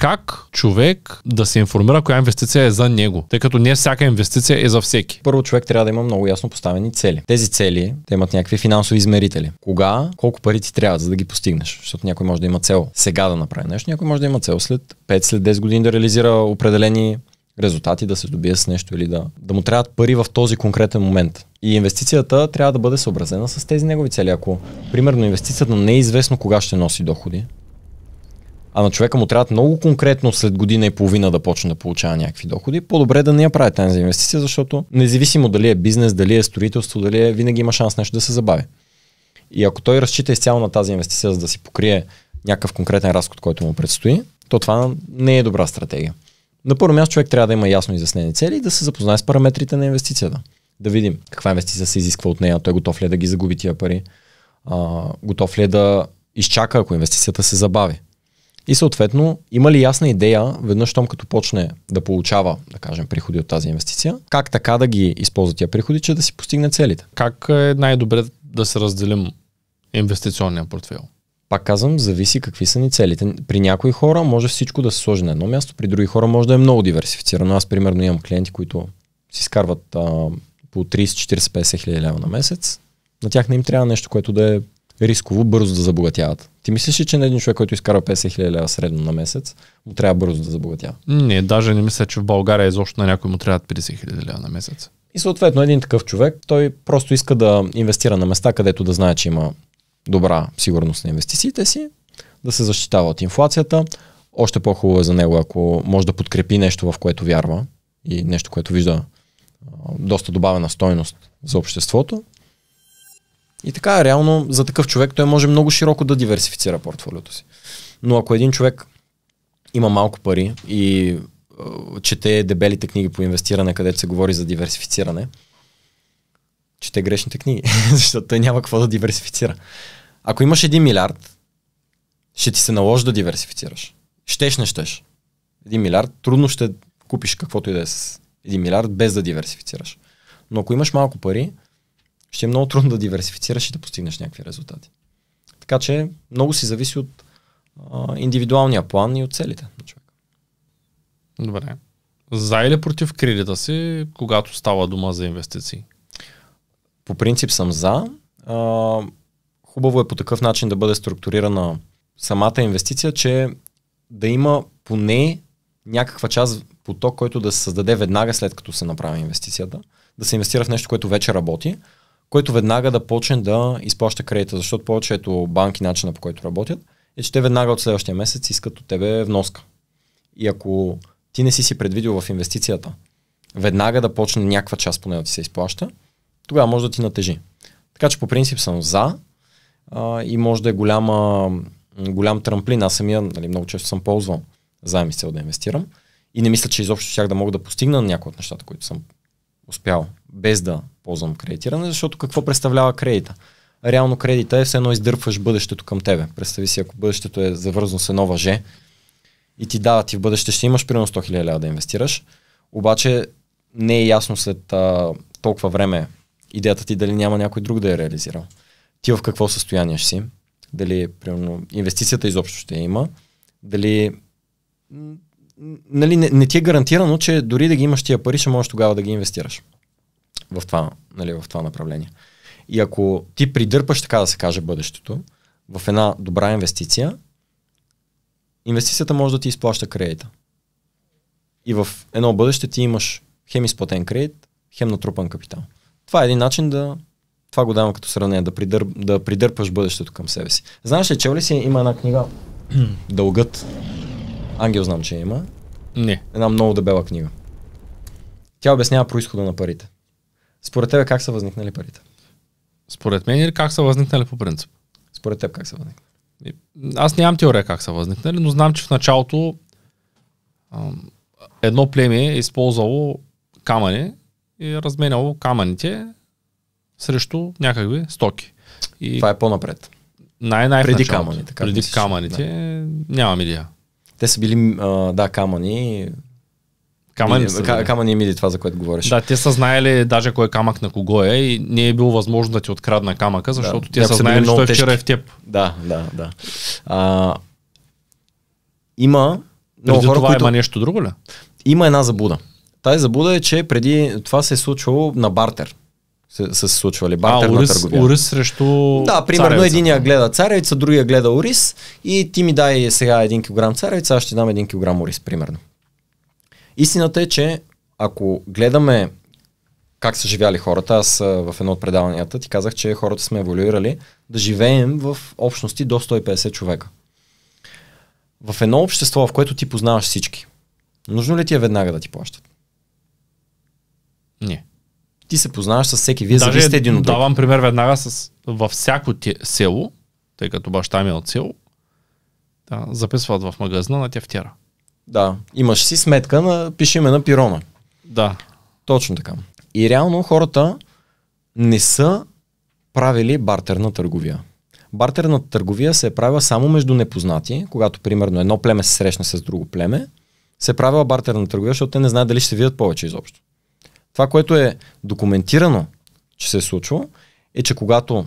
как човек да се информира коя инвестиция е за него, тъй като не всяка инвестиция е за всеки. Първо човек трябва да има много ясно поставени цели. Тези цели, те имат някакви финансови измерители. Кога, колко пари ти трябва, за да ги постигнеш, защото някой може да има цел сега да направи нещо, някой може да има цел след 5, след 10 години да реализира определени резултати, да се добие с нещо или да, да му трябват пари в този конкретен момент. И инвестицията трябва да бъде съобразена с тези негови цели. Ако, примерно, инвестицията не е известно кога ще носи доходи, а на човека му трябва много конкретно след година и половина да почне да получава някакви доходи, по-добре да не я прави тази инвестиция, защото независимо дали е бизнес, дали е строителство, дали е, винаги има шанс нещо да се забави. И ако той разчита изцяло на тази инвестиция, за да си покрие някакъв конкретен разход, който му предстои, то това не е добра стратегия. На първо място човек трябва да има ясно изяснени цели и да се запознае с параметрите на инвестицията. Да видим каква инвестиция се изисква от нея, той е готов ли е да ги загуби тия пари, а, готов ли е да изчака, ако инвестицията се забави и съответно, има ли ясна идея, веднъж щом като почне да получава, да кажем, приходи от тази инвестиция, как така да ги използва тия приходи, че да си постигне целите? Как е най-добре да се разделим инвестиционния портфел? Пак казвам, зависи какви са ни целите. При някои хора може всичко да се сложи на едно място, при други хора може да е много диверсифицирано. Аз, примерно, имам клиенти, които си скарват а, по 30, 40, 50 хиляди лева на месец. На тях не им трябва нещо, което да е рисково бързо да забогатяват. Ти мислиш ли, че на един човек, който изкара 50 хиляди лева средно на месец, му трябва бързо да забогатява? Не, даже не мисля, че в България изобщо на някой му трябва 50 хиляди лева на месец. И съответно един такъв човек, той просто иска да инвестира на места, където да знае, че има добра сигурност на инвестициите си, да се защитава от инфлацията. Още по-хубаво е за него, ако може да подкрепи нещо, в което вярва и нещо, което вижда доста добавена стойност за обществото. И така, реално за такъв човек той може много широко да диверсифицира портфолиото си. Но ако един човек има малко пари и е, чете дебелите книги по инвестиране, където се говори за диверсифициране, чете грешните книги, защото той няма какво да диверсифицира. Ако имаш 1 милиард, ще ти се наложи да диверсифицираш. Щеш, не щеш. 1 милиард, трудно ще купиш каквото и да е с 1 милиард, без да диверсифицираш. Но ако имаш малко пари, ще е много трудно да диверсифицираш и да постигнеш някакви резултати. Така че много си зависи от а, индивидуалния план и от целите на човек. Добре. За или против кредита си, когато става дума за инвестиции? По принцип съм за. А, хубаво е по такъв начин да бъде структурирана самата инвестиция, че да има поне някаква част поток, който да се създаде веднага след като се направи инвестицията, да се инвестира в нещо, което вече работи, който веднага да почне да изплаща кредита, защото повечето банки, начина по който работят, е, че те веднага от следващия месец искат от тебе вноска. И ако ти не си си предвидил в инвестицията, веднага да почне някаква част поне да ти се изплаща, тогава може да ти натежи. Така че по принцип съм за а, и може да е голяма, голям трамплин. Аз самия нали, много често съм ползвал заеми с цел да инвестирам и не мисля, че изобщо щях да мога да постигна някои от нещата, които съм успял, без да ползвам кредитиране, защото какво представлява кредита? Реално кредита е все едно издърпваш бъдещето към тебе. Представи си, ако бъдещето е завързано с едно въже и ти дава, ти в бъдеще ще имаш примерно 100 000 лева да инвестираш, обаче не е ясно след а, толкова време идеята ти дали няма някой друг да я реализирал. Ти в какво състояние ще си, дали примерно, инвестицията изобщо ще има, дали нали, не, не ти е гарантирано, че дори да ги имаш тия пари, ще можеш тогава да ги инвестираш в това, нали, в това направление. И ако ти придърпаш, така да се каже, бъдещето в една добра инвестиция, инвестицията може да ти изплаща кредита. И в едно бъдеще ти имаш хем изплатен кредит, хем натрупан капитал. Това е един начин да... Това го давам като сравнение, да, придър, да придърпаш бъдещето към себе си. Знаеш ли, чел ли си, има една книга Дългът. Ангел знам, че има. Не. Една много дебела книга. Тя обяснява происхода на парите. Според тебе как са възникнали парите? Според мен или как са възникнали по принцип? Според теб как са възникнали? Аз нямам теория как са възникнали, но знам, че в началото ам, едно племе е използвало камъни и е разменяло камъните срещу някакви стоки. И Това е по-напред. Най- най- преди камъните. Преди мислиш, камъните да. нямам идея. Те са били, а, да, камъни, Камъни, били, са, камъни мили, това за което говориш. Да, те са знаели даже кой е камък на кого е и не е било възможно да ти открадна камъка, защото да, те са знаели, че е вчера е в теб. Да, да, да. А, има Но това които... има нещо друго ли? Има една забуда. Тази забуда е, че преди това се е случвало на бартер. Са се случвали бартер а, урис, на търговия. Урис срещу Да, примерно царевица. единия гледа царевица, другия гледа Орис и ти ми дай сега един килограм царевица, аз ще дам един килограм Орис, примерно. Истината е, че ако гледаме как са живяли хората, аз в едно от предаванията ти казах, че хората сме еволюирали да живеем в общности до 150 човека. В едно общество, в което ти познаваш всички, нужно ли ти е веднага да ти плащат? Не. Ти се познаваш с всеки. Вие Даже зависите един от друг. Давам пример веднага с, във всяко те, село, тъй като баща ми е от село, да, записват в магазина на тефтера. Да. Имаш си сметка на пишеме на пирона. Да. Точно така. И реално хората не са правили бартерна търговия. Бартерна търговия се е правила само между непознати, когато примерно едно племе се срещне с друго племе, се е правила бартерна търговия, защото те не знаят дали ще се видят повече изобщо. Това, което е документирано, че се е случило, е, че когато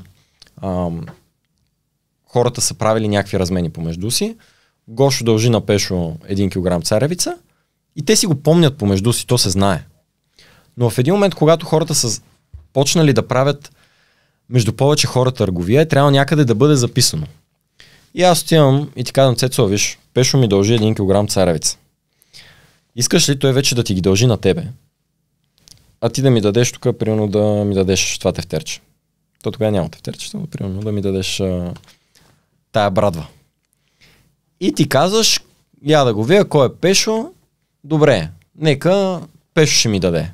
ам, хората са правили някакви размени помежду си, Гошо дължи на Пешо 1 кг царевица и те си го помнят помежду си, то се знае. Но в един момент, когато хората са почнали да правят между повече хора търговия, е трябва някъде да бъде записано. И аз отивам и ти казвам, Цецо, виж, Пешо ми дължи 1 кг царевица. Искаш ли той вече да ти ги дължи на тебе? А ти да ми дадеш тук, примерно да ми дадеш това тефтерче. То тогава няма тефтерче, но примерно да ми дадеш а, тая брадва. И ти казваш, я да го видя, кой е Пешо, добре, нека Пешо ще ми даде.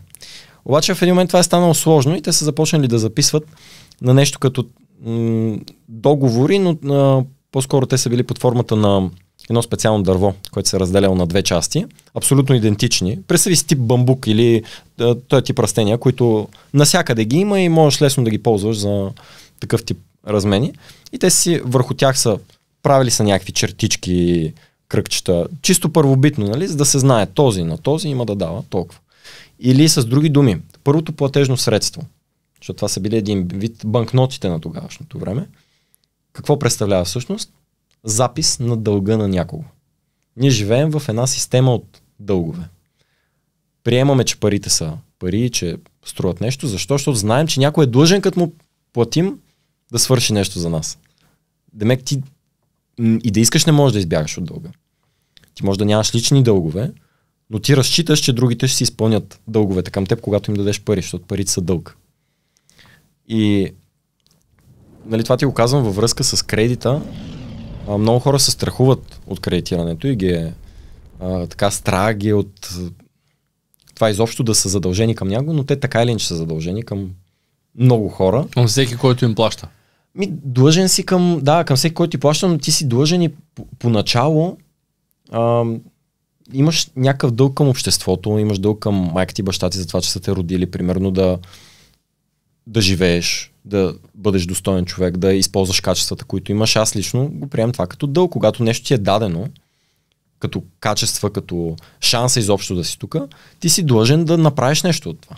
Обаче в един момент това е станало сложно и те са започнали да записват на нещо като м- договори, но а, по-скоро те са били под формата на едно специално дърво, което се е разделяло на две части, абсолютно идентични. Представи си тип бамбук или а, този тип растения, които насякъде ги има и можеш лесно да ги ползваш за такъв тип размени. И те си върху тях са правили са някакви чертички, кръгчета, чисто първобитно, нали, за да се знае този на този има да дава толкова. Или с други думи, първото платежно средство, защото това са били един вид банкнотите на тогавашното време, какво представлява всъщност? Запис на дълга на някого. Ние живеем в една система от дългове. Приемаме, че парите са пари, че струват нещо. Защо? Защото знаем, че някой е длъжен, като му платим, да свърши нещо за нас. Демек, ти и да искаш не можеш да избягаш от дълга. Ти можеш да нямаш лични дългове, но ти разчиташ, че другите ще си изпълнят дълговете към теб, когато им дадеш пари, защото парите са дълг. И нали, това ти го казвам във връзка с кредита. А, много хора се страхуват от кредитирането и ги е а, така страх ги е от това изобщо да са задължени към някого, но те така или иначе са задължени към много хора. Към всеки, който им плаща. Ми, длъжен си към, да, към всеки, който ти плаща, но ти си длъжен и поначало а, имаш някакъв дълг към обществото, имаш дълг към майка ти баща ти за това, че са те родили, примерно да, да живееш, да бъдеш достоен човек, да използваш качествата, които имаш. Аз лично го приемам това като дълг, когато нещо ти е дадено, като качества, като шанса изобщо да си тук, ти си длъжен да направиш нещо от това.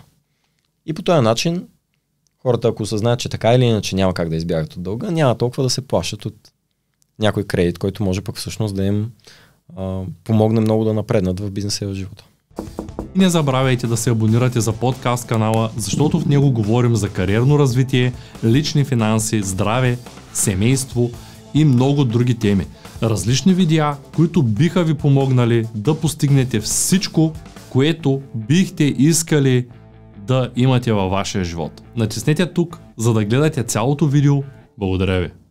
И по този начин хората, ако осъзнаят, че така или иначе няма как да избягат от дълга, няма толкова да се плашат от някой кредит, който може пък всъщност да им а, помогне много да напреднат в бизнеса и в живота. Не забравяйте да се абонирате за подкаст канала, защото в него говорим за кариерно развитие, лични финанси, здраве, семейство и много други теми. Различни видеа, които биха ви помогнали да постигнете всичко, което бихте искали да имате във вашия живот. Натиснете тук, за да гледате цялото видео. Благодаря ви!